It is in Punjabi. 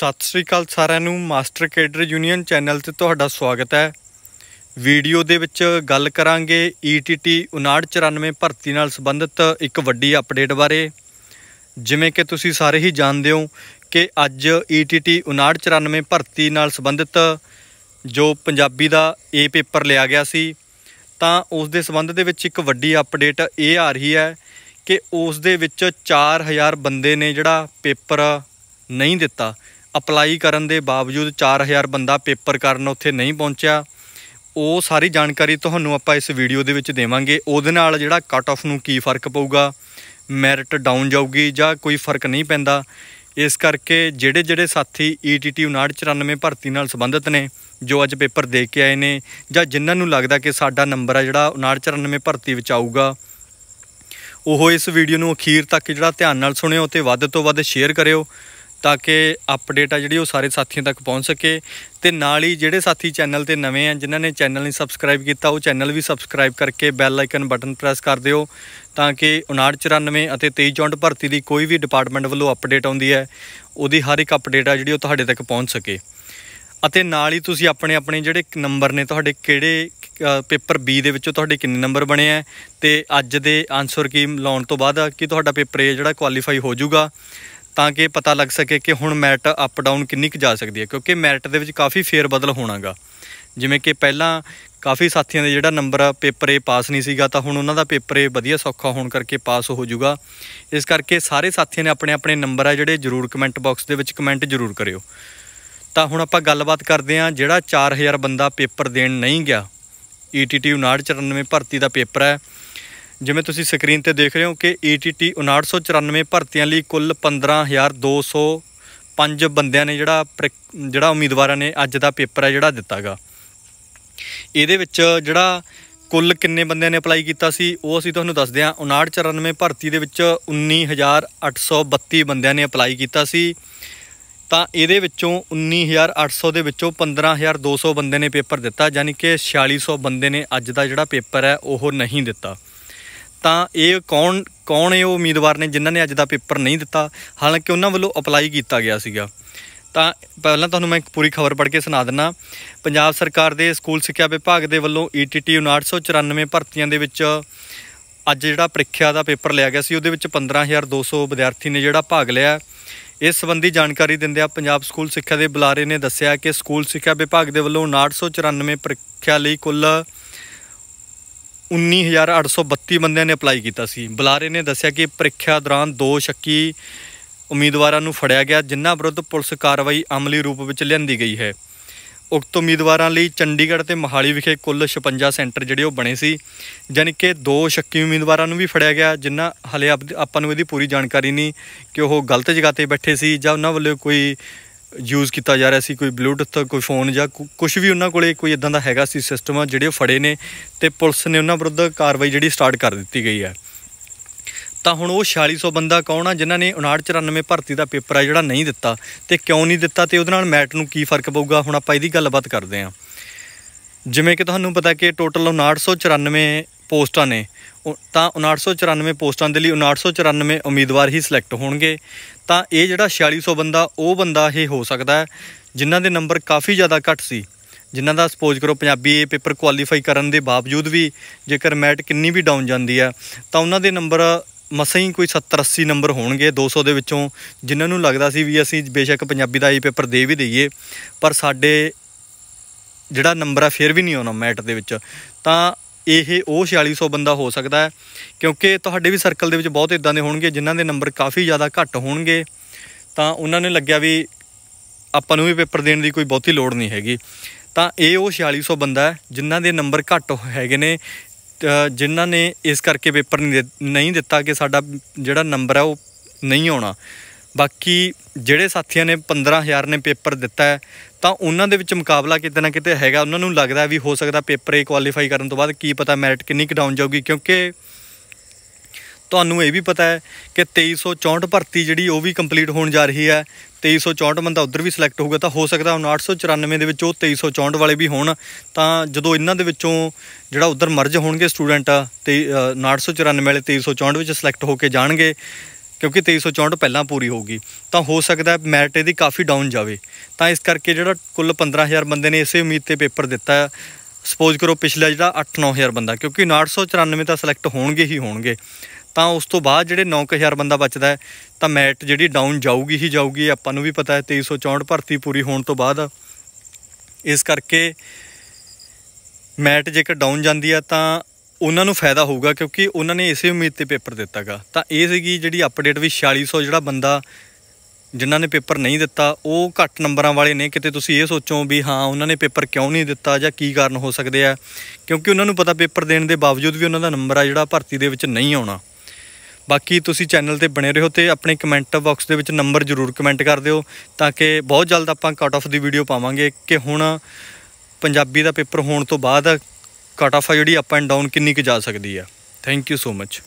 ਸਤਿ ਸ੍ਰੀ ਅਕਾਲ ਸਾਰਿਆਂ ਨੂੰ ਮਾਸਟਰ ਕੇਡਰ ਯੂਨੀਅਨ ਚੈਨਲ ਤੇ ਤੁਹਾਡਾ ਸਵਾਗਤ ਹੈ ਵੀਡੀਓ ਦੇ ਵਿੱਚ ਗੱਲ ਕਰਾਂਗੇ ETT 5994 ਭਰਤੀ ਨਾਲ ਸੰਬੰਧਿਤ ਇੱਕ ਵੱਡੀ ਅਪਡੇਟ ਬਾਰੇ ਜਿਵੇਂ ਕਿ ਤੁਸੀਂ ਸਾਰੇ ਹੀ ਜਾਣਦੇ ਹੋ ਕਿ ਅੱਜ ETT 5994 ਭਰਤੀ ਨਾਲ ਸੰਬੰਧਿਤ ਜੋ ਪੰਜਾਬੀ ਦਾ ਏ ਪੇਪਰ ਲਿਆ ਗਿਆ ਸੀ ਤਾਂ ਉਸ ਦੇ ਸੰਬੰਧ ਦੇ ਵਿੱਚ ਇੱਕ ਵੱਡੀ ਅਪਡੇਟ ਇਹ ਆ ਰਹੀ ਹੈ ਕਿ ਉਸ ਦੇ ਵਿੱਚ 4000 ਬੰਦੇ ਨੇ ਜਿਹੜਾ ਪੇਪਰ ਨਹੀਂ ਦਿੱਤਾ ਅਪਲਾਈ ਕਰਨ ਦੇ ਬਾਵਜੂਦ 4000 ਬੰਦਾ ਪੇਪਰ ਕਰਨ ਉੱਥੇ ਨਹੀਂ ਪਹੁੰਚਿਆ ਉਹ ਸਾਰੀ ਜਾਣਕਾਰੀ ਤੁਹਾਨੂੰ ਆਪਾਂ ਇਸ ਵੀਡੀਓ ਦੇ ਵਿੱਚ ਦੇਵਾਂਗੇ ਉਹਦੇ ਨਾਲ ਜਿਹੜਾ ਕੱਟ ਆਫ ਨੂੰ ਕੀ ਫਰਕ ਪਊਗਾ ਮੈਰਿਟ ਡਾਊਨ ਜਾਊਗੀ ਜਾਂ ਕੋਈ ਫਰਕ ਨਹੀਂ ਪੈਂਦਾ ਇਸ ਕਰਕੇ ਜਿਹੜੇ ਜਿਹੜੇ ਸਾਥੀ ETT 5994 ਭਰਤੀ ਨਾਲ ਸੰਬੰਧਿਤ ਨੇ ਜੋ ਅੱਜ ਪੇਪਰ ਦੇ ਕੇ ਆਏ ਨੇ ਜਾਂ ਜਿਨ੍ਹਾਂ ਨੂੰ ਲੱਗਦਾ ਕਿ ਸਾਡਾ ਨੰਬਰ ਆ ਜਿਹੜਾ 5994 ਭਰਤੀ ਵਿੱਚ ਆਊਗਾ ਉਹ ਇਸ ਵੀਡੀਓ ਨੂੰ ਅਖੀਰ ਤੱਕ ਜਿਹੜਾ ਧਿਆਨ ਨਾਲ ਸੁਣਿਓ ਤੇ ਵੱਧ ਤੋਂ ਵੱਧ ਸ਼ੇਅਰ ਕਰਿਓ ਤਾਂ ਕਿ ਅਪਡੇਟ ਆ ਜਿਹੜੀ ਉਹ ਸਾਰੇ ਸਾਥੀਆਂ ਤੱਕ ਪਹੁੰਚ ਸਕੇ ਤੇ ਨਾਲ ਹੀ ਜਿਹੜੇ ਸਾਥੀ ਚੈਨਲ ਤੇ ਨਵੇਂ ਆ ਜਿਨ੍ਹਾਂ ਨੇ ਚੈਨਲ ਨਹੀਂ ਸਬਸਕ੍ਰਾਈਬ ਕੀਤਾ ਉਹ ਚੈਨਲ ਵੀ ਸਬਸਕ੍ਰਾਈਬ ਕਰਕੇ ਬੈਲ ਆਈਕਨ ਬਟਨ ਪ੍ਰੈਸ ਕਰ ਦਿਓ ਤਾਂ ਕਿ 5994 ਅਤੇ 2364 ਭਰਤੀ ਦੀ ਕੋਈ ਵੀ ਡਿਪਾਰਟਮੈਂਟ ਵੱਲੋਂ ਅਪਡੇਟ ਆਉਂਦੀ ਹੈ ਉਹਦੀ ਹਰ ਇੱਕ ਅਪਡੇਟ ਆ ਜਿਹੜੀ ਉਹ ਤੁਹਾਡੇ ਤੱਕ ਪਹੁੰਚ ਸਕੇ ਅਤੇ ਨਾਲ ਹੀ ਤੁਸੀਂ ਆਪਣੇ ਆਪਣੇ ਜਿਹੜੇ ਨੰਬਰ ਨੇ ਤੁਹਾਡੇ ਕਿਹੜੇ ਪੇਪਰ B ਦੇ ਵਿੱਚੋਂ ਤੁਹਾਡੇ ਕਿੰਨੇ ਨੰਬਰ ਬਣੇ ਆ ਤੇ ਅੱਜ ਦੇ ਆਨਸਰ ਕੀ ਲਾਉਣ ਤੋਂ ਬਾਅਦ ਕਿ ਤੁਹਾਡਾ ਪੇਪਰ ਇਹ ਜਿਹੜਾ ਕੁਆਲੀਫਾਈ ਹੋ ਜਾਊਗਾ ਤਾਂ ਕਿ ਪਤਾ ਲੱਗ ਸਕੇ ਕਿ ਹੁਣ ਮੈਰਿਟ ਅਪ ਡਾਊਨ ਕਿੰਨੀ ਕੁ ਜਾ ਸਕਦੀ ਹੈ ਕਿਉਂਕਿ ਮੈਰਿਟ ਦੇ ਵਿੱਚ ਕਾਫੀ ਫੇਰ ਬਦਲ ਹੋਣਾਗਾ ਜਿਵੇਂ ਕਿ ਪਹਿਲਾਂ ਕਾਫੀ ਸਾਥੀਆਂ ਦੇ ਜਿਹੜਾ ਨੰਬਰ ਪੇਪਰ ਏ ਪਾਸ ਨਹੀਂ ਸੀਗਾ ਤਾਂ ਹੁਣ ਉਹਨਾਂ ਦਾ ਪੇਪਰ ਏ ਵਧੀਆ ਸੌਖਾ ਹੋਣ ਕਰਕੇ ਪਾਸ ਹੋ ਜਾਊਗਾ ਇਸ ਕਰਕੇ ਸਾਰੇ ਸਾਥੀਆਂ ਨੇ ਆਪਣੇ ਆਪਣੇ ਨੰਬਰ ਆ ਜਿਹੜੇ ਜ਼ਰੂਰ ਕਮੈਂਟ ਬਾਕਸ ਦੇ ਵਿੱਚ ਕਮੈਂਟ ਜ਼ਰੂਰ ਕਰਿਓ ਤਾਂ ਹੁਣ ਆਪਾਂ ਗੱਲਬਾਤ ਕਰਦੇ ਹਾਂ ਜਿਹੜਾ 4000 ਬੰਦਾ ਪੇਪਰ ਦੇਣ ਨਹੀਂ ਗਿਆ ETT 5994 ਭਰਤੀ ਦਾ ਪੇਪਰ ਹੈ ਜਿਵੇਂ ਤੁਸੀਂ ਸਕਰੀਨ ਤੇ ਦੇਖ ਰਹੇ ਹੋ ਕਿ ETT 5994 ਭਰਤੀਆਂ ਲਈ ਕੁੱਲ 15205 ਬੰਦਿਆਂ ਨੇ ਜਿਹੜਾ ਜਿਹੜਾ ਉਮੀਦਵਾਰਾਂ ਨੇ ਅੱਜ ਦਾ ਪੇਪਰ ਹੈ ਜਿਹੜਾ ਦਿੱਤਾਗਾ ਇਹਦੇ ਵਿੱਚ ਜਿਹੜਾ ਕੁੱਲ ਕਿੰਨੇ ਬੰਦਿਆਂ ਨੇ ਅਪਲਾਈ ਕੀਤਾ ਸੀ ਉਹ ਅਸੀਂ ਤੁਹਾਨੂੰ ਦੱਸਦੇ ਹਾਂ 5994 ਭਰਤੀ ਦੇ ਵਿੱਚ 19832 ਬੰਦਿਆਂ ਨੇ ਅਪਲਾਈ ਕੀਤਾ ਸੀ ਤਾਂ ਇਹਦੇ ਵਿੱਚੋਂ 19800 ਦੇ ਵਿੱਚੋਂ 15200 ਬੰਦੇ ਨੇ ਪੇਪਰ ਦਿੱਤਾ ਯਾਨੀ ਕਿ 4600 ਬੰਦੇ ਨੇ ਅੱਜ ਦਾ ਜਿਹੜਾ ਪੇਪਰ ਹੈ ਉਹ ਨਹੀਂ ਦਿੱਤਾ ਤਾਂ ਇਹ ਕੌਣ ਕੌਣ ਇਹ ਉਮੀਦਵਾਰ ਨੇ ਜਿਨ੍ਹਾਂ ਨੇ ਅੱਜ ਦਾ ਪੇਪਰ ਨਹੀਂ ਦਿੱਤਾ ਹਾਲਾਂਕਿ ਉਹਨਾਂ ਵੱਲੋਂ ਅਪਲਾਈ ਕੀਤਾ ਗਿਆ ਸੀਗਾ ਤਾਂ ਪਹਿਲਾਂ ਤੁਹਾਨੂੰ ਮੈਂ ਇੱਕ ਪੂਰੀ ਖਬਰ ਪੜ੍ਹ ਕੇ ਸੁਣਾ ਦਿੰਨਾ ਪੰਜਾਬ ਸਰਕਾਰ ਦੇ ਸਕੂਲ ਸਿੱਖਿਆ ਵਿਭਾਗ ਦੇ ਵੱਲੋਂ ETT 5994 ਭਰਤੀਆਂ ਦੇ ਵਿੱਚ ਅੱਜ ਜਿਹੜਾ ਪ੍ਰੀਖਿਆ ਦਾ ਪੇਪਰ ਲਿਆ ਗਿਆ ਸੀ ਉਹਦੇ ਵਿੱਚ 15200 ਵਿਦਿਆਰਥੀ ਨੇ ਜਿਹੜਾ ਭਾਗ ਲਿਆ ਇਸ ਸੰਬੰਧੀ ਜਾਣਕਾਰੀ ਦਿੰਦਿਆਂ ਪੰਜਾਬ ਸਕੂਲ ਸਿੱਖਿਆ ਦੇ ਬੁਲਾਰੇ ਨੇ ਦੱਸਿਆ ਕਿ ਸਕੂਲ ਸਿੱਖਿਆ ਵਿਭਾਗ ਦੇ ਵੱਲੋਂ 5994 ਪ੍ਰੀਖਿਆ ਲਈ ਕੁੱਲ 19832 ਬੰਦਿਆਂ ਨੇ ਅਪਲਾਈ ਕੀਤਾ ਸੀ ਬੁਲਾਰੇ ਨੇ ਦੱਸਿਆ ਕਿ ਪ੍ਰੀਖਿਆ ਦੌਰਾਨ ਦੋ ਸ਼ੱਕੀ ਉਮੀਦਵਾਰਾਂ ਨੂੰ ਫੜਿਆ ਗਿਆ ਜਿਨ੍ਹਾਂ ਵਿਰੁੱਧ ਪੁਲਿਸ ਕਾਰਵਾਈ ਅਮਲੀ ਰੂਪ ਵਿੱਚ ਲਿਆਂਦੀ ਗਈ ਹੈ ਉਕਤ ਉਮੀਦਵਾਰਾਂ ਲਈ ਚੰਡੀਗੜ੍ਹ ਤੇ ਮਹਾਲੀ ਵਿਖੇ ਕੁੱਲ 56 ਸੈਂਟਰ ਜਿਹੜੇ ਉਹ ਬਣੇ ਸੀ ਜਾਨੀ ਕਿ ਦੋ ਸ਼ੱਕੀ ਉਮੀਦਵਾਰਾਂ ਨੂੰ ਵੀ ਫੜਿਆ ਗਿਆ ਜਿਨ੍ਹਾਂ ਹਲੇ ਆਪਾਂ ਨੂੰ ਇਹਦੀ ਪੂਰੀ ਜਾਣਕਾਰੀ ਨਹੀਂ ਕਿ ਉਹ ਗਲਤ ਜਗ੍ਹਾ ਤੇ ਬੈਠੇ ਸੀ ਜਾਂ ਉਹਨਾਂ ਵੱਲੋਂ ਕੋਈ ਯੂਜ਼ ਕੀਤਾ ਜਾ ਰਿਹਾ ਸੀ ਕੋਈ ਬਲੂਟੁੱਥ ਕੋਈ ਫੋਨ ਜਾਂ ਕੁਝ ਵੀ ਉਹਨਾਂ ਕੋਲੇ ਕੋਈ ਇਦਾਂ ਦਾ ਹੈਗਾ ਸੀ ਸਿਸਟਮ ਜਿਹੜੇ ਜਿਹੜੇ ਫੜੇ ਨੇ ਤੇ ਪੁਲਿਸ ਨੇ ਉਹਨਾਂ ਵਿਰੁੱਧ ਕਾਰਵਾਈ ਜਿਹੜੀ ਸਟਾਰਟ ਕਰ ਦਿੱਤੀ ਗਈ ਹੈ ਤਾਂ ਹੁਣ ਉਹ 4600 ਬੰਦਾ ਕੌਣ ਆ ਜਿਨ੍ਹਾਂ ਨੇ 5994 ਭਰਤੀ ਦਾ ਪੇਪਰ ਆ ਜਿਹੜਾ ਨਹੀਂ ਦਿੱਤਾ ਤੇ ਕਿਉਂ ਨਹੀਂ ਦਿੱਤਾ ਤੇ ਉਹਦੇ ਨਾਲ ਮੈਟ ਨੂੰ ਕੀ ਫਰਕ ਪਊਗਾ ਹੁਣ ਆਪਾਂ ਇਹਦੀ ਗੱਲਬਾਤ ਕਰਦੇ ਆਂ ਜਿਵੇਂ ਕਿ ਤੁਹਾਨੂੰ ਪਤਾ ਕਿ ਟੋਟਲ 5994 ਪੋਸਟਾਂ ਨੇ ਤਾਂ 5994 ਪੋਸਟਾਂ ਦੇ ਲਈ 5994 ਉਮੀਦਵਾਰ ਹੀ ਸਿਲੈਕਟ ਹੋਣਗੇ ਤਾਂ ਇਹ ਜਿਹੜਾ 4600 ਬੰਦਾ ਉਹ ਬੰਦਾ ਇਹ ਹੋ ਸਕਦਾ ਹੈ ਜਿਨ੍ਹਾਂ ਦੇ ਨੰਬਰ ਕਾਫੀ ਜ਼ਿਆਦਾ ਘੱਟ ਸੀ ਜਿਨ੍ਹਾਂ ਦਾ ਸਪੋਜ਼ ਕਰੋ ਪੰਜਾਬੀ ਏ ਪੇਪਰ ਕੁਆਲੀਫਾਈ ਕਰਨ ਦੇ ਬਾਵਜੂਦ ਵੀ ਜੇਕਰ ਮੈਟ ਕਿੰਨੀ ਵੀ ਡਾਊਨ ਜਾਂਦੀ ਹੈ ਤਾਂ ਉਹਨਾਂ ਦੇ ਨੰਬਰ ਮਸਾਂ ਹੀ ਕੋਈ 70 80 ਨੰਬਰ ਹੋਣਗੇ 200 ਦੇ ਵਿੱਚੋਂ ਜਿਨ੍ਹਾਂ ਨੂੰ ਲੱਗਦਾ ਸੀ ਵੀ ਅਸੀਂ ਬੇਸ਼ੱਕ ਪੰਜਾਬੀ ਦਾ ਏ ਪੇਪਰ ਦੇ ਵੀ ਦਈਏ ਪਰ ਸਾਡੇ ਜਿਹੜਾ ਨੰਬਰ ਆ ਫੇਰ ਵੀ ਨਹੀਂ ਆਉਣਾ ਮੈਟ ਦੇ ਵਿੱਚ ਤਾਂ ਇਹ ਉਹ 4600 ਬੰਦਾ ਹੋ ਸਕਦਾ ਹੈ ਕਿਉਂਕਿ ਤੁਹਾਡੇ ਵੀ ਸਰਕਲ ਦੇ ਵਿੱਚ ਬਹੁਤ ਇਦਾਂ ਦੇ ਹੋਣਗੇ ਜਿਨ੍ਹਾਂ ਦੇ ਨੰਬਰ ਕਾਫੀ ਜ਼ਿਆਦਾ ਘੱਟ ਹੋਣਗੇ ਤਾਂ ਉਹਨਾਂ ਨੇ ਲੱਗਿਆ ਵੀ ਆਪਾਂ ਨੂੰ ਵੀ ਪੇਪਰ ਦੇਣ ਦੀ ਕੋਈ ਬਹੁਤੀ ਲੋੜ ਨਹੀਂ ਹੈਗੀ ਤਾਂ ਇਹ ਉਹ 4600 ਬੰਦਾ ਹੈ ਜਿਨ੍ਹਾਂ ਦੇ ਨੰਬਰ ਘੱਟ ਹੈਗੇ ਨੇ ਜਿਨ੍ਹਾਂ ਨੇ ਇਸ ਕਰਕੇ ਪੇਪਰ ਨਹੀਂ ਦਿੱਤਾ ਕਿ ਸਾਡਾ ਜਿਹੜਾ ਨੰਬਰ ਹੈ ਉਹ ਨਹੀਂ ਆਉਣਾ ਬਾਕੀ ਜਿਹੜੇ ਸਾਥੀਆਂ ਨੇ 15000 ਨੇ ਪੇਪਰ ਦਿੱਤਾ ਹੈ ਤਾਂ ਉਹਨਾਂ ਦੇ ਵਿੱਚ ਮੁਕਾਬਲਾ ਕਿਤੇ ਨਾ ਕਿਤੇ ਹੈਗਾ ਉਹਨਾਂ ਨੂੰ ਲੱਗਦਾ ਵੀ ਹੋ ਸਕਦਾ ਪੇਪਰ ਏ ਕੁਆਲੀਫਾਈ ਕਰਨ ਤੋਂ ਬਾਅਦ ਕੀ ਪਤਾ ਮੈਰਿਟ ਕਿੰਨੀ ਕੁ ਡਾਊਨ ਜਾਊਗੀ ਕਿਉਂਕਿ ਤੁਹਾਨੂੰ ਇਹ ਵੀ ਪਤਾ ਹੈ ਕਿ 2364 ਭਰਤੀ ਜਿਹੜੀ ਉਹ ਵੀ ਕੰਪਲੀਟ ਹੋਣ ਜਾ ਰਹੀ ਹੈ 2364 ਬੰਦਾ ਉਧਰ ਵੀ ਸਿਲੈਕਟ ਹੋਊਗਾ ਤਾਂ ਹੋ ਸਕਦਾ 994 ਦੇ ਵਿੱਚ ਉਹ 2364 ਵਾਲੇ ਵੀ ਹੋਣ ਤਾਂ ਜਦੋਂ ਇਹਨਾਂ ਦੇ ਵਿੱਚੋਂ ਜਿਹੜਾ ਉਧਰ ਮਰਜ ਹੋਣਗੇ ਸਟੂਡੈਂਟ ਤੇ 994 ਵਾਲੇ 2364 ਵਿੱਚ ਸਿਲੈਕਟ ਹੋ ਕੇ ਜਾਣਗੇ ਕਿਉਂਕਿ 2364 ਪਹਿਲਾਂ ਪੂਰੀ ਹੋਊਗੀ ਤਾਂ ਹੋ ਸਕਦਾ ਮੈਰਿਟ ਇਹਦੀ ਕਾਫੀ ਡਾਊਨ ਜਾਵੇ ਤਾਂ ਇਸ ਕਰਕੇ ਜਿਹੜਾ ਕੁੱਲ 15000 ਬੰਦੇ ਨੇ ਇਸੇ ਉਮੀਦ ਤੇ ਪੇਪਰ ਦਿੱਤਾ ਸਪੋਜ਼ ਕਰੋ ਪਿਛਲਾ ਜਿਹੜਾ 8-9000 ਬੰਦਾ ਕਿਉਂਕਿ 994 ਤਾਂ ਸਿਲੈਕਟ ਹੋਣਗੇ ਹੀ ਹੋਣਗੇ ਤਾਂ ਉਸ ਤੋਂ ਬਾਅਦ ਜਿਹੜੇ 9000 ਬੰਦਾ ਬਚਦਾ ਤਾਂ ਮੈਰਿਟ ਜਿਹੜੀ ਡਾਊਨ ਜਾਊਗੀ ਹੀ ਜਾਊਗੀ ਆਪਾਂ ਨੂੰ ਵੀ ਪਤਾ ਹੈ 2364 ਭਰਤੀ ਪੂਰੀ ਹੋਣ ਤੋਂ ਬਾਅਦ ਇਸ ਕਰਕੇ ਮੈਟ ਜੇਕਰ ਡਾਊਨ ਜਾਂਦੀ ਆ ਤਾਂ ਉਹਨਾਂ ਨੂੰ ਫਾਇਦਾ ਹੋਊਗਾ ਕਿਉਂਕਿ ਉਹਨਾਂ ਨੇ ਇਸੇ ਉਮੀਦ ਤੇ ਪੇਪਰ ਦਿੱਤਾਗਾ ਤਾਂ ਇਹ ਸੀਗੀ ਜਿਹੜੀ ਅਪਡੇਟ ਵੀ 4600 ਜਿਹੜਾ ਬੰਦਾ ਜਿਨ੍ਹਾਂ ਨੇ ਪੇਪਰ ਨਹੀਂ ਦਿੱਤਾ ਉਹ ਘੱਟ ਨੰਬਰਾਂ ਵਾਲੇ ਨੇ ਕਿਤੇ ਤੁਸੀਂ ਇਹ ਸੋਚੋ ਵੀ ਹਾਂ ਉਹਨਾਂ ਨੇ ਪੇਪਰ ਕਿਉਂ ਨਹੀਂ ਦਿੱਤਾ ਜਾਂ ਕੀ ਕਾਰਨ ਹੋ ਸਕਦੇ ਆ ਕਿਉਂਕਿ ਉਹਨਾਂ ਨੂੰ ਪਤਾ ਪੇਪਰ ਦੇਣ ਦੇ ਬਾਵਜੂਦ ਵੀ ਉਹਨਾਂ ਦਾ ਨੰਬਰ ਆ ਜਿਹੜਾ ਭਰਤੀ ਦੇ ਵਿੱਚ ਨਹੀਂ ਆਉਣਾ ਬਾਕੀ ਤੁਸੀਂ ਚੈਨਲ ਤੇ ਬਣੇ ਰਹੋ ਤੇ ਆਪਣੇ ਕਮੈਂਟ ਬਾਕਸ ਦੇ ਵਿੱਚ ਨੰਬਰ ਜ਼ਰੂਰ ਕਮੈਂਟ ਕਰ ਦਿਓ ਤਾਂ ਕਿ ਬਹੁਤ ਜਲਦ ਆਪਾਂ ਕੱਟ ਆਫ ਦੀ ਵੀਡੀਓ ਪਾਵਾਂਗੇ ਕਿ ਹੁਣ ਪੰਜਾਬੀ ਦਾ ਪੇਪਰ ਹੋਣ ਤੋਂ ਬਾਅਦ ਕਟ ਆਫ ਆ ਜਿਹੜੀ ਅਪ ਐਂਡ ਡਾਊਨ ਕਿੰਨੀ ਕੁ ਜਾ ਸਕਦੀ ਆ ਥੈਂਕ ਯੂ ਸੋ ਮਚ